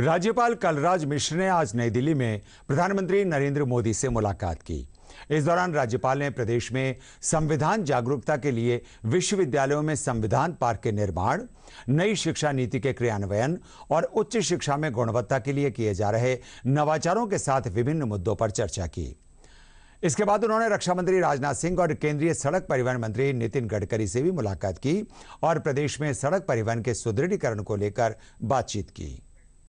राज्यपाल कलराज मिश्र ने आज नई दिल्ली में प्रधानमंत्री नरेंद्र मोदी से मुलाकात की इस दौरान राज्यपाल ने प्रदेश में संविधान जागरूकता के लिए विश्वविद्यालयों में संविधान पार्क के निर्माण नई शिक्षा नीति के क्रियान्वयन और उच्च शिक्षा में गुणवत्ता के लिए किए जा रहे नवाचारों के साथ विभिन्न मुद्दों पर चर्चा की इसके बाद उन्होंने रक्षा मंत्री राजनाथ सिंह और केंद्रीय सड़क परिवहन मंत्री नितिन गडकरी से भी मुलाकात की और प्रदेश में सड़क परिवहन के सुदृढ़ीकरण को लेकर बातचीत की